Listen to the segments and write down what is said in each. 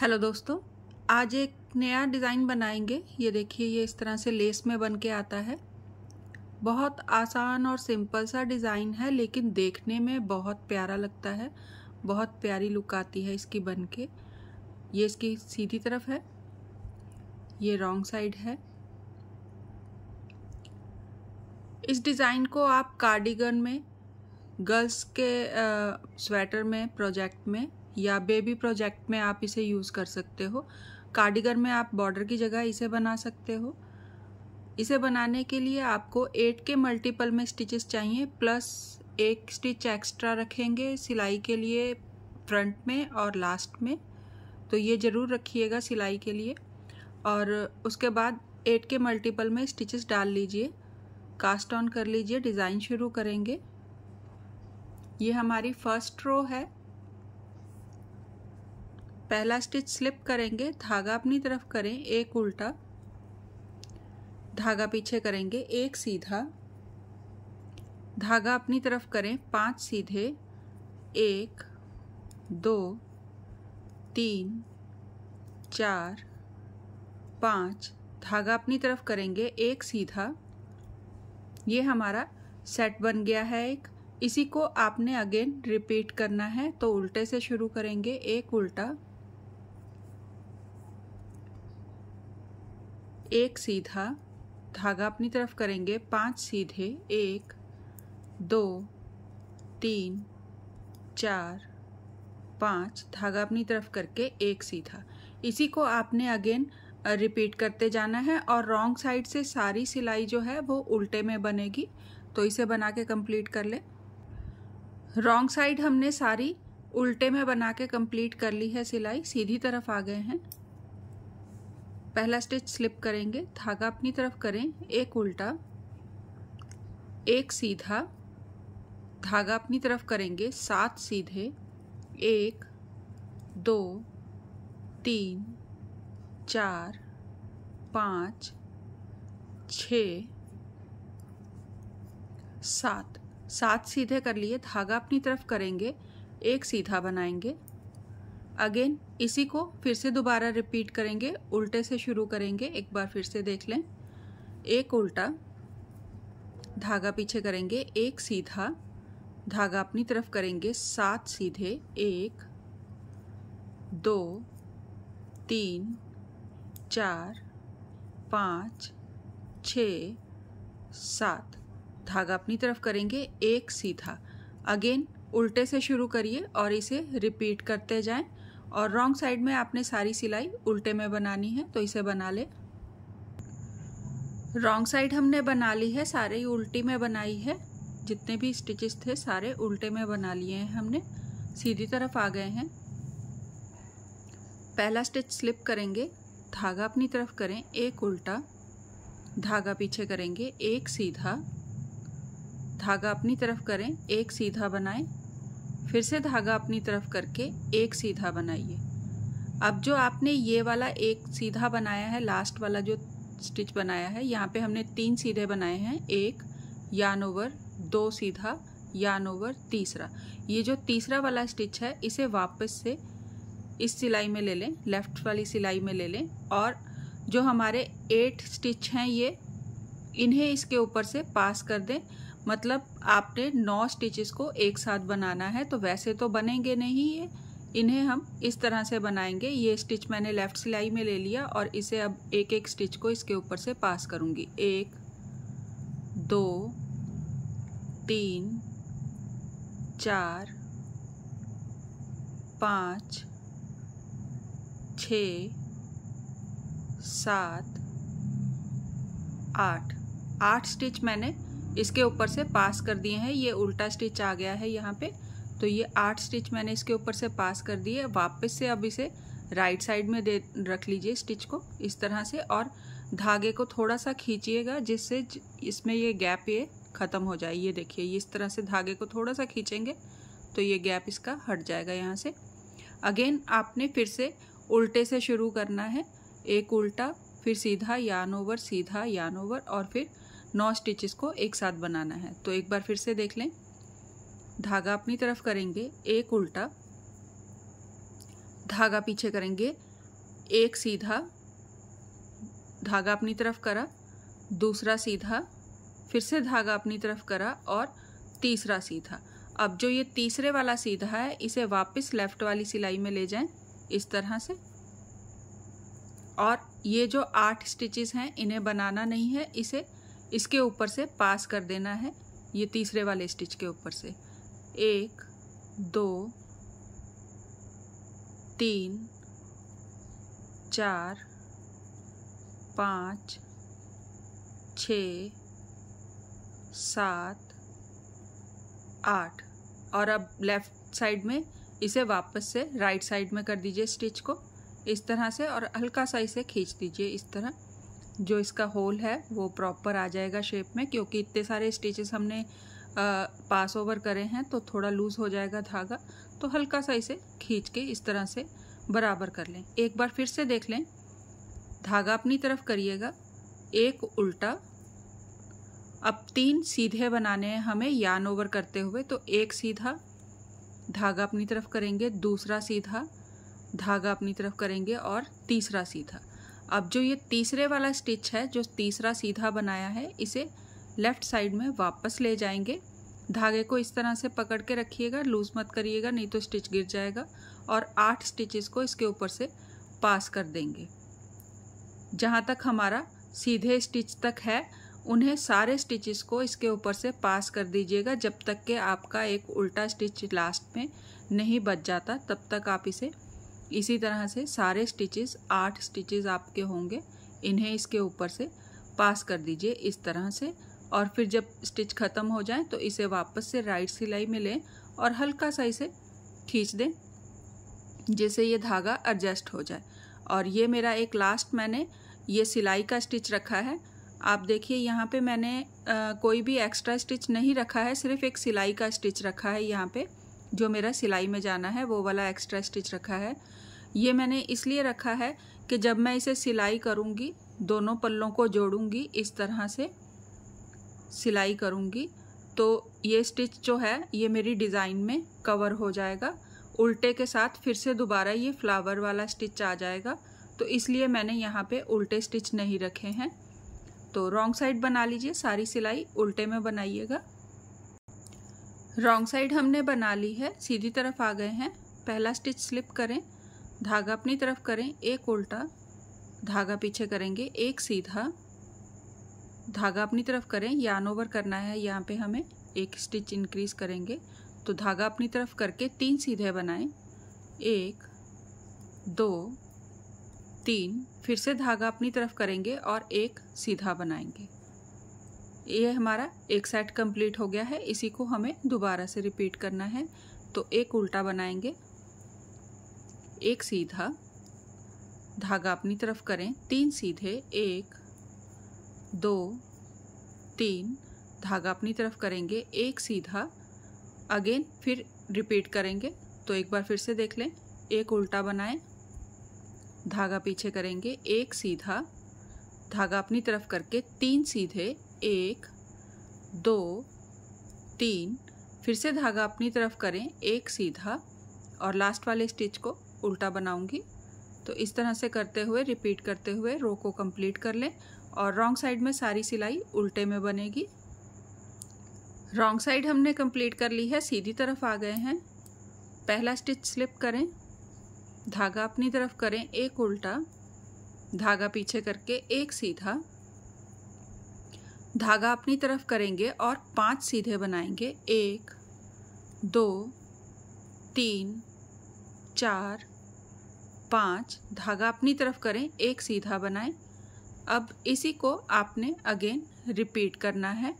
hello दोस्तों आज एक नया डिज़ाइन बनाएंगे ये देखिए ये इस तरह से लेस में बन के आता है बहुत आसान और सिंपल सा डिज़ाइन है लेकिन देखने में बहुत प्यारा लगता है बहुत प्यारी लुक आती है इसकी बन के ये इसकी सीधी तरफ है ये रॉन्ग साइड है इस डिज़ाइन को आप कार्डिगन में गर्ल्स के आ, स्वेटर में प्रोजेक्ट में या बेबी प्रोजेक्ट में आप इसे यूज़ कर सकते हो कार्डिगर में आप बॉर्डर की जगह इसे बना सकते हो इसे बनाने के लिए आपको एट के मल्टीपल में स्टिचेस चाहिए प्लस एक स्टिच एक्स्ट्रा रखेंगे सिलाई के लिए फ्रंट में और लास्ट में तो ये ज़रूर रखिएगा सिलाई के लिए और उसके बाद एट के मल्टीपल में स्टिचेस डाल लीजिए कास्ट ऑन कर लीजिए डिज़ाइन शुरू करेंगे ये हमारी फर्स्ट रो है पहला स्टिच स्लिप करेंगे धागा अपनी तरफ करें एक उल्टा धागा पीछे करेंगे एक सीधा धागा अपनी तरफ करें पांच सीधे एक दो तीन चार पाँच धागा अपनी तरफ करेंगे एक सीधा ये हमारा सेट बन गया है एक इसी को आपने अगेन रिपीट करना है तो उल्टे से शुरू करेंगे एक उल्टा एक सीधा धागा अपनी तरफ करेंगे पांच सीधे एक दो तीन चार पाँच धागा अपनी तरफ करके एक सीधा इसी को आपने अगेन रिपीट करते जाना है और रॉन्ग साइड से सारी सिलाई जो है वो उल्टे में बनेगी तो इसे बना के कंप्लीट कर ले रॉन्ग साइड हमने सारी उल्टे में बना के कंप्लीट कर ली है सिलाई सीधी तरफ आ गए हैं पहला स्टिच स्लिप करेंगे धागा अपनी तरफ करें एक उल्टा एक सीधा धागा अपनी तरफ करेंगे सात सीधे एक दो तीन चार पाँच छ सात सात सीधे कर लिए धागा अपनी तरफ करेंगे एक सीधा बनाएंगे अगेन इसी को फिर से दोबारा रिपीट करेंगे उल्टे से शुरू करेंगे एक बार फिर से देख लें एक उल्टा धागा पीछे करेंगे एक सीधा धागा अपनी तरफ करेंगे सात सीधे एक दो तीन चार पाँच छ सात धागा अपनी तरफ करेंगे एक सीधा अगेन उल्टे से शुरू करिए और इसे रिपीट करते जाएं और रॉन्ग साइड में आपने सारी सिलाई उल्टे में बनानी है तो इसे बना ले रॉन्ग साइड हमने बना ली है सारे उल्टी में बनाई है जितने भी स्टिचेस थे सारे उल्टे में बना लिए हैं हमने सीधी तरफ आ गए हैं पहला स्टिच स्लिप करेंगे धागा अपनी तरफ करें एक उल्टा धागा पीछे करेंगे एक सीधा धागा अपनी तरफ करें एक सीधा बनाएं फिर से धागा अपनी तरफ करके एक सीधा बनाइए अब जो आपने ये वाला एक सीधा बनाया है लास्ट वाला जो स्टिच बनाया है यहाँ पे हमने तीन सीधे बनाए हैं एक यान ओवर दो सीधा यान ओवर तीसरा ये जो तीसरा वाला स्टिच है इसे वापस से इस सिलाई में ले लें लेफ़्ट वाली सिलाई में ले लें और जो हमारे एट स्टिच हैं ये इन्हें इसके ऊपर से पास कर दें मतलब आपने नौ स्टिचेस को एक साथ बनाना है तो वैसे तो बनेंगे नहीं ये इन्हें हम इस तरह से बनाएंगे ये स्टिच मैंने लेफ़्ट सिलाई में ले लिया और इसे अब एक एक स्टिच को इसके ऊपर से पास करूँगी एक दो तीन चार पाँच छ सात आठ आठ स्टिच मैंने इसके ऊपर से पास कर दिए हैं ये उल्टा स्टिच आ गया है यहाँ पे तो ये आठ स्टिच मैंने इसके ऊपर से पास कर दिए वापस से अब इसे राइट साइड में दे रख लीजिए स्टिच को इस तरह से और धागे को थोड़ा सा खींचिएगा जिससे इसमें ये गैप ये ख़त्म हो जाए ये देखिए इस तरह से धागे को थोड़ा सा खींचेंगे तो ये गैप इसका हट जाएगा यहाँ से अगेन आपने फिर से उल्टे से शुरू करना है एक उल्टा फिर सीधा यान ओवर सीधा यान ओवर और फिर नौ स्टिचेस को एक साथ बनाना है तो एक बार फिर से देख लें धागा अपनी तरफ करेंगे एक उल्टा धागा पीछे करेंगे एक सीधा धागा अपनी तरफ करा दूसरा सीधा फिर से धागा अपनी तरफ करा और तीसरा सीधा अब जो ये तीसरे वाला सीधा है इसे वापस लेफ़्ट वाली सिलाई में ले जाएं इस तरह से और ये जो आठ स्टिचेस हैं इन्हें बनाना नहीं है इसे इसके ऊपर से पास कर देना है ये तीसरे वाले स्टिच के ऊपर से एक दो तीन चार पाँच छ सात आठ और अब लेफ़्ट साइड में इसे वापस से राइट साइड में कर दीजिए स्टिच को इस तरह से और हल्का सा इसे खींच दीजिए इस तरह जो इसका होल है वो प्रॉपर आ जाएगा शेप में क्योंकि इतने सारे स्टिचेस हमने पास ओवर करे हैं तो थोड़ा लूज़ हो जाएगा धागा तो हल्का सा इसे खींच के इस तरह से बराबर कर लें एक बार फिर से देख लें धागा अपनी तरफ करिएगा एक उल्टा अब तीन सीधे बनाने हैं हमें यान ओवर करते हुए तो एक सीधा धागा अपनी तरफ करेंगे दूसरा सीधा धागा अपनी तरफ करेंगे और तीसरा सीधा अब जो ये तीसरे वाला स्टिच है जो तीसरा सीधा बनाया है इसे लेफ़्ट साइड में वापस ले जाएंगे धागे को इस तरह से पकड़ के रखिएगा लूज़ मत करिएगा नहीं तो स्टिच गिर जाएगा और आठ स्टिचेस को इसके ऊपर से पास कर देंगे जहाँ तक हमारा सीधे स्टिच तक है उन्हें सारे स्टिचेस को इसके ऊपर से पास कर दीजिएगा जब तक कि आपका एक उल्टा स्टिच लास्ट में नहीं बच जाता तब तक आप इसे इसी तरह से सारे स्टिचेस आठ स्टिचेस आपके होंगे इन्हें इसके ऊपर से पास कर दीजिए इस तरह से और फिर जब स्टिच ख़त्म हो जाए तो इसे वापस से राइट सिलाई में लें और हल्का सा इसे खींच दें जिससे ये धागा एडजस्ट हो जाए और ये मेरा एक लास्ट मैंने ये सिलाई का स्टिच रखा है आप देखिए यहाँ पे मैंने आ, कोई भी एक्स्ट्रा स्टिच नहीं रखा है सिर्फ एक सिलाई का स्टिच रखा है यहाँ पे जो मेरा सिलाई में जाना है वो वाला एक्स्ट्रा स्टिच रखा है ये मैंने इसलिए रखा है कि जब मैं इसे सिलाई करूँगी दोनों पल्लों को जोड़ूँगी इस तरह से सिलाई करूँगी तो ये स्टिच जो है ये मेरी डिज़ाइन में कवर हो जाएगा उल्टे के साथ फिर से दोबारा ये फ्लावर वाला स्टिच आ जाएगा तो इसलिए मैंने यहाँ पे उल्टे स्टिच नहीं रखे हैं तो रॉन्ग साइड बना लीजिए सारी सिलाई उल्टे में बनाइएगा रॉन्ग साइड हमने बना ली है सीधी तरफ आ गए हैं पहला स्टिच स्लिप करें धागा अपनी तरफ करें एक उल्टा धागा पीछे करेंगे एक सीधा धागा अपनी तरफ करें यान ओवर करना है यहाँ पे हमें एक स्टिच इंक्रीज करेंगे तो धागा अपनी तरफ करके तीन सीधे बनाएं एक दो तीन फिर से धागा अपनी तरफ करेंगे और एक सीधा बनाएंगे ये हमारा एक सेट कंप्लीट हो गया है इसी को हमें दोबारा से रिपीट करना है तो एक उल्टा बनाएंगे एक सीधा धागा अपनी तरफ करें तीन सीधे एक दो तीन धागा अपनी तरफ करेंगे एक सीधा अगेन फिर रिपीट करेंगे तो एक बार फिर से देख लें एक उल्टा बनाएं धागा पीछे करेंगे एक सीधा धागा अपनी तरफ करके तीन सीधे एक दो तीन फिर से धागा अपनी तरफ करें एक सीधा और लास्ट वाले स्टिच को उल्टा बनाऊंगी तो इस तरह से करते हुए रिपीट करते हुए रो को कंप्लीट कर लें और रॉन्ग साइड में सारी सिलाई उल्टे में बनेगी रॉन्ग साइड हमने कंप्लीट कर ली है सीधी तरफ आ गए हैं पहला स्टिच स्लिप करें धागा अपनी तरफ करें एक उल्टा धागा पीछे करके एक सीधा धागा अपनी तरफ करेंगे और पांच सीधे बनाएंगे एक दो तीन चार पाँच धागा अपनी तरफ करें एक सीधा बनाएं अब इसी को आपने अगेन रिपीट करना है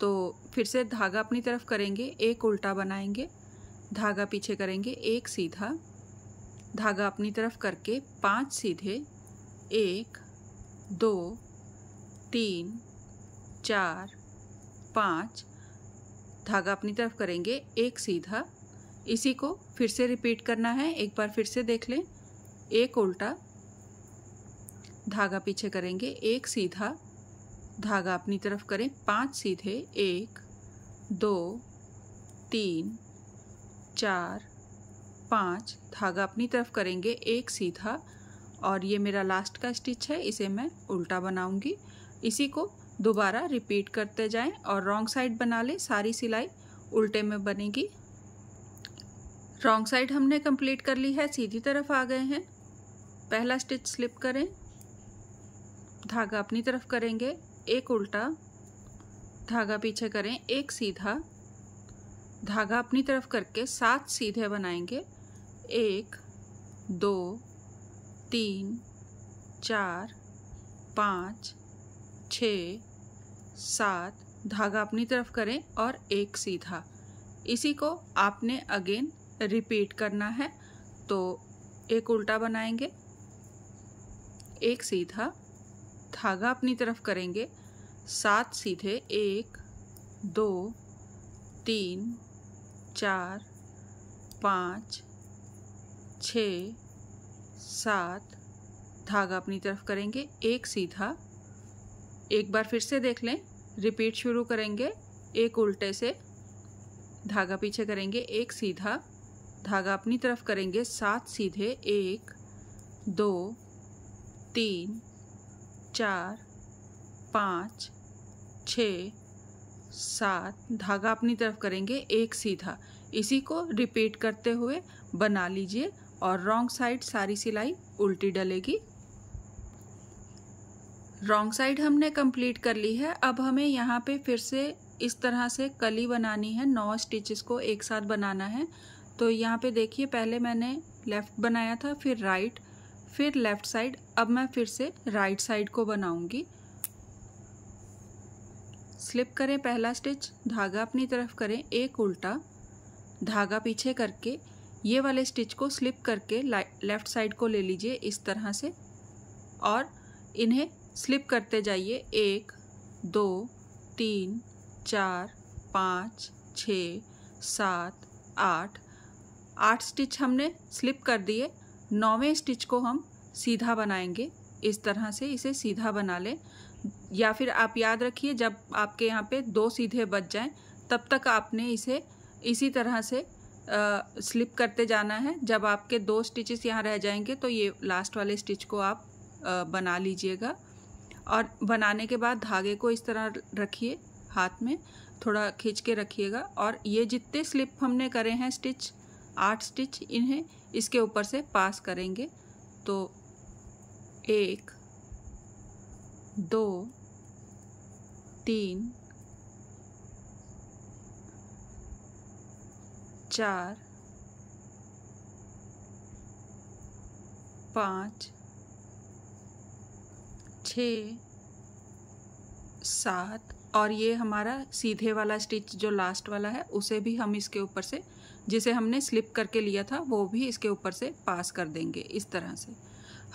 तो फिर से धागा अपनी तरफ करेंगे एक उल्टा बनाएंगे धागा पीछे करेंगे एक सीधा धागा अपनी तरफ करके पांच सीधे एक दो तीन चार पाँच धागा अपनी तरफ करेंगे एक सीधा इसी को फिर से रिपीट करना है एक बार फिर से देख लें एक उल्टा धागा पीछे करेंगे एक सीधा धागा अपनी तरफ करें पांच सीधे एक दो तीन चार पाँच धागा अपनी तरफ करेंगे एक सीधा और ये मेरा लास्ट का स्टिच है इसे मैं उल्टा बनाऊंगी इसी को दोबारा रिपीट करते जाएं और रॉन्ग साइड बना लें सारी सिलाई उल्टे में बनेगी रॉन्ग साइड हमने कंप्लीट कर ली है सीधी तरफ आ गए हैं पहला स्टिच स्लिप करें धागा अपनी तरफ करेंगे एक उल्टा धागा पीछे करें एक सीधा धागा अपनी तरफ करके सात सीधे बनाएंगे एक दो तीन चार पाँच छ सात धागा अपनी तरफ करें और एक सीधा इसी को आपने अगेन रिपीट करना है तो एक उल्टा बनाएंगे एक सीधा धागा अपनी तरफ करेंगे सात सीधे एक दो तीन चार पाँच छ सात धागा अपनी तरफ करेंगे एक सीधा एक बार फिर से देख लें रिपीट शुरू करेंगे एक उल्टे से धागा पीछे करेंगे एक सीधा धागा अपनी तरफ करेंगे सात सीधे एक दो तीन चार पाँच छ सात धागा अपनी तरफ करेंगे एक सीधा इसी को रिपीट करते हुए बना लीजिए और रॉन्ग साइड सारी सिलाई उल्टी डलेगी रॉन्ग साइड हमने कंप्लीट कर ली है अब हमें यहाँ पे फिर से इस तरह से कली बनानी है नौ स्टिचेस को एक साथ बनाना है तो यहाँ पे देखिए पहले मैंने लेफ़्ट बनाया था फिर राइट फिर लेफ़्ट साइड अब मैं फिर से राइट साइड को बनाऊंगी स्लिप करें पहला स्टिच धागा अपनी तरफ करें एक उल्टा धागा पीछे करके ये वाले स्टिच को स्लिप करके लेफ़्ट साइड को ले लीजिए इस तरह से और इन्हें स्लिप करते जाइए एक दो तीन चार पाँच छ सात आठ आठ स्टिच हमने स्लिप कर दिए नौवें स्टिच को हम सीधा बनाएंगे इस तरह से इसे सीधा बना लें या फिर आप याद रखिए जब आपके यहाँ पे दो सीधे बच जाएं तब तक आपने इसे इसी तरह से आ, स्लिप करते जाना है जब आपके दो स्टिचेस यहाँ रह जाएंगे तो ये लास्ट वाले स्टिच को आप आ, बना लीजिएगा और बनाने के बाद धागे को इस तरह रखिए हाथ में थोड़ा खींच के रखिएगा और ये जितने स्लिप हमने करे हैं स्टिच आठ स्टिच इन्हें इसके ऊपर से पास करेंगे तो एक दो तीन चार पाँच छः सात और ये हमारा सीधे वाला स्टिच जो लास्ट वाला है उसे भी हम इसके ऊपर से जिसे हमने स्लिप करके लिया था वो भी इसके ऊपर से पास कर देंगे इस तरह से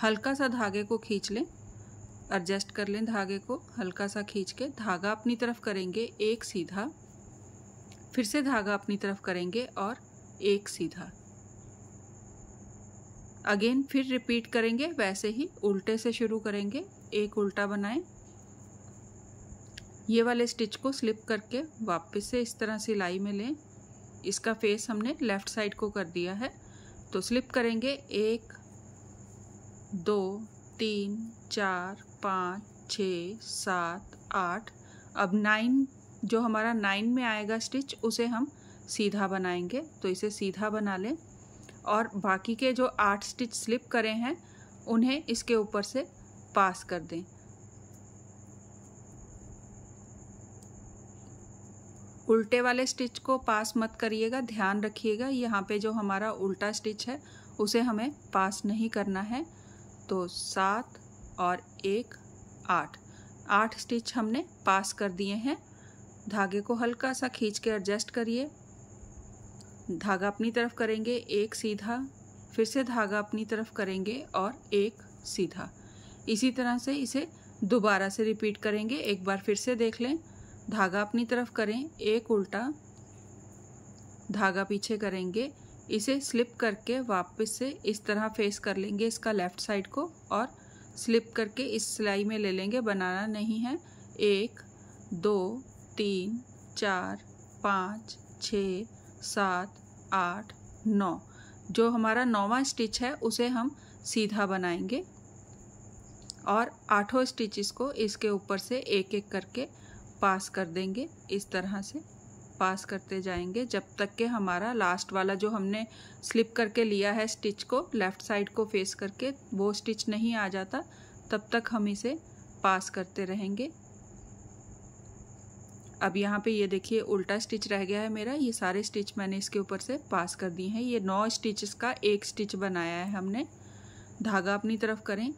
हल्का सा धागे को खींच लें एडजस्ट कर लें धागे को हल्का सा खींच के धागा अपनी तरफ करेंगे एक सीधा फिर से धागा अपनी तरफ करेंगे और एक सीधा अगेन फिर रिपीट करेंगे वैसे ही उल्टे से शुरू करेंगे एक उल्टा बनाएं ये वाले स्टिच को स्लिप करके वापस से इस तरह सिलाई में लें इसका फेस हमने लेफ़्ट साइड को कर दिया है तो स्लिप करेंगे एक दो तीन चार पाँच छ सात आठ अब नाइन जो हमारा नाइन में आएगा स्टिच उसे हम सीधा बनाएंगे तो इसे सीधा बना लें और बाकी के जो आठ स्टिच स्लिप करें हैं उन्हें इसके ऊपर से पास कर दें उल्टे वाले स्टिच को पास मत करिएगा ध्यान रखिएगा यहाँ पे जो हमारा उल्टा स्टिच है उसे हमें पास नहीं करना है तो सात और एक आठ आठ स्टिच हमने पास कर दिए हैं धागे को हल्का सा खींच के एडजस्ट करिए धागा अपनी तरफ करेंगे एक सीधा फिर से धागा अपनी तरफ करेंगे और एक सीधा इसी तरह से इसे दोबारा से रिपीट करेंगे एक बार फिर से देख लें धागा अपनी तरफ करें एक उल्टा धागा पीछे करेंगे इसे स्लिप करके वापस से इस तरह फेस कर लेंगे इसका लेफ़्ट साइड को और स्लिप करके इस सिलाई में ले लेंगे बनाना नहीं है एक दो तीन चार पाँच छ सात आठ नौ जो हमारा नौवा स्टिच है उसे हम सीधा बनाएंगे और आठों स्टिचेस को इसके ऊपर से एक एक करके पास कर देंगे इस तरह से पास करते जाएंगे जब तक के हमारा लास्ट वाला जो हमने स्लिप करके लिया है स्टिच को लेफ़्ट साइड को फेस करके वो स्टिच नहीं आ जाता तब तक हम इसे पास करते रहेंगे अब यहाँ पे ये देखिए उल्टा स्टिच रह गया है मेरा ये सारे स्टिच मैंने इसके ऊपर से पास कर दिए हैं ये नौ स्टिचेस का एक स्टिच बनाया है हमने धागा अपनी तरफ करें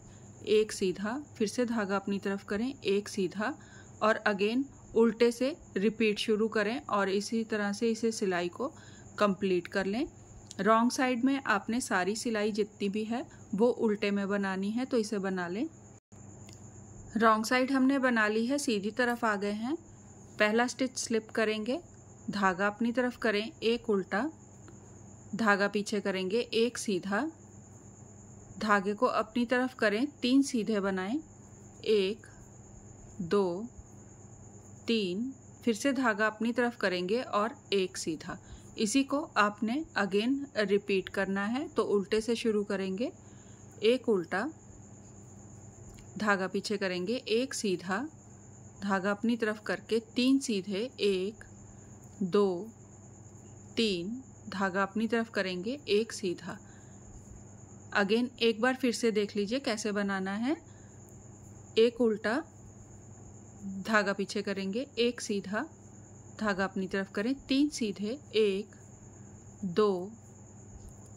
एक सीधा फिर से धागा अपनी तरफ करें एक सीधा और अगेन उल्टे से रिपीट शुरू करें और इसी तरह से इसे सिलाई को कंप्लीट कर लें रॉन्ग साइड में आपने सारी सिलाई जितनी भी है वो उल्टे में बनानी है तो इसे बना लें रॉन्ग साइड हमने बना ली है सीधी तरफ आ गए हैं पहला स्टिच स्लिप करेंगे धागा अपनी तरफ करें एक उल्टा धागा पीछे करेंगे एक सीधा धागे को अपनी तरफ करें तीन सीधे बनाएं एक दो तीन फिर से धागा अपनी तरफ करेंगे और एक सीधा इसी को आपने अगेन रिपीट करना है तो उल्टे से शुरू करेंगे एक उल्टा धागा पीछे करेंगे एक सीधा धागा अपनी तरफ करके तीन सीधे एक दो तीन धागा अपनी तरफ करेंगे एक सीधा अगेन एक बार फिर से देख लीजिए कैसे बनाना है एक उल्टा धागा पीछे करेंगे एक सीधा धागा अपनी तरफ करें तीन सीधे एक दो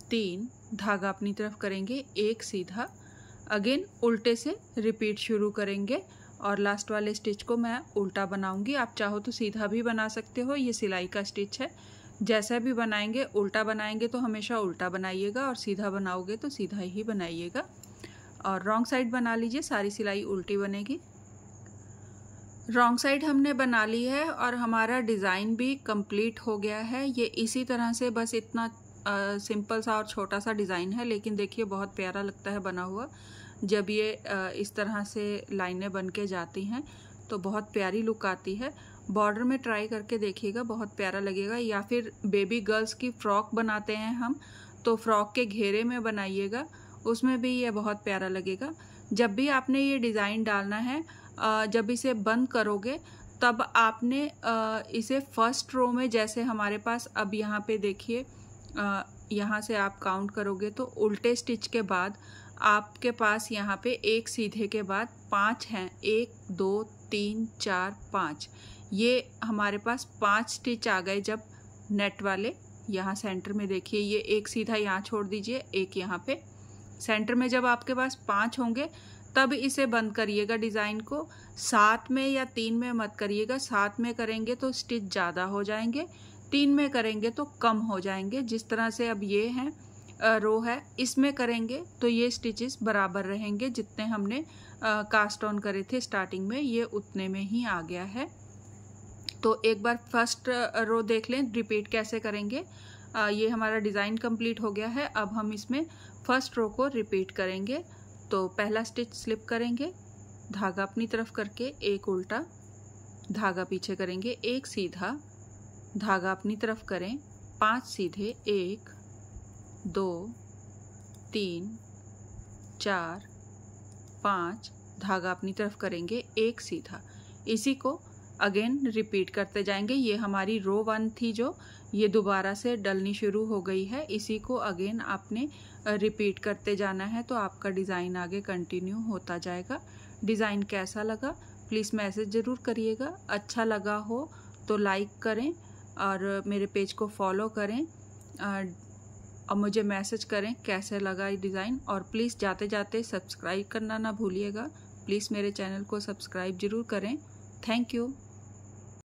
तीन धागा अपनी तरफ करेंगे एक सीधा अगेन उल्टे से रिपीट शुरू करेंगे और लास्ट वाले स्टिच को मैं उल्टा बनाऊंगी आप चाहो तो सीधा भी बना सकते हो ये सिलाई का स्टिच है जैसा भी बनाएंगे उल्टा बनाएंगे तो हमेशा उल्टा बनाइएगा और सीधा बनाओगे तो सीधा ही बनाइएगा और रॉन्ग साइड बना लीजिए सारी सिलाई उल्टी बनेगी रॉन्ग साइड हमने बना ली है और हमारा डिज़ाइन भी कंप्लीट हो गया है ये इसी तरह से बस इतना आ, सिंपल सा और छोटा सा डिज़ाइन है लेकिन देखिए बहुत प्यारा लगता है बना हुआ जब ये आ, इस तरह से लाइनें बन के जाती हैं तो बहुत प्यारी लुक आती है बॉर्डर में ट्राई करके देखिएगा बहुत प्यारा लगेगा या फिर बेबी गर्ल्स की फ्रॉक बनाते हैं हम तो फ्रॉक के घेरे में बनाइएगा उसमें भी ये बहुत प्यारा लगेगा जब भी आपने ये डिज़ाइन डालना है जब इसे बंद करोगे तब आपने इसे फर्स्ट रो में जैसे हमारे पास अब यहाँ पे देखिए यहाँ से आप काउंट करोगे तो उल्टे स्टिच के बाद आपके पास यहाँ पे एक सीधे के बाद पाँच हैं एक दो तीन चार पाँच ये हमारे पास पांच स्टिच आ गए जब नेट वाले यहाँ सेंटर में देखिए ये एक सीधा यहाँ छोड़ दीजिए एक यहाँ पे सेंटर में जब आपके पास पाँच होंगे तब इसे बंद करिएगा डिज़ाइन को सात में या तीन में मत करिएगा सात में करेंगे तो स्टिच ज़्यादा हो जाएंगे तीन में करेंगे तो कम हो जाएंगे जिस तरह से अब ये हैं रो है इसमें करेंगे तो ये स्टिचेस बराबर रहेंगे जितने हमने कास्ट ऑन करे थे स्टार्टिंग में ये उतने में ही आ गया है तो एक बार फर्स्ट रो देख लें रिपीट कैसे करेंगे आ, ये हमारा डिज़ाइन कंप्लीट हो गया है अब हम इसमें फर्स्ट रो को रिपीट करेंगे तो पहला स्टिच स्लिप करेंगे धागा अपनी तरफ करके एक उल्टा धागा पीछे करेंगे एक सीधा धागा अपनी तरफ करें पांच सीधे एक दो तीन चार पाँच धागा अपनी तरफ करेंगे एक सीधा इसी को अगेन रिपीट करते जाएंगे ये हमारी रो वन थी जो ये दोबारा से डलनी शुरू हो गई है इसी को अगेन आपने रिपीट करते जाना है तो आपका डिज़ाइन आगे कंटिन्यू होता जाएगा डिज़ाइन कैसा लगा प्लीज़ मैसेज ज़रूर करिएगा अच्छा लगा हो तो लाइक करें और मेरे पेज को फॉलो करें और मुझे मैसेज करें कैसे लगा ये डिज़ाइन और प्लीज़ जाते जाते सब्सक्राइब करना ना भूलिएगा प्लीज़ मेरे चैनल को सब्सक्राइब ज़रूर करें थैंक यू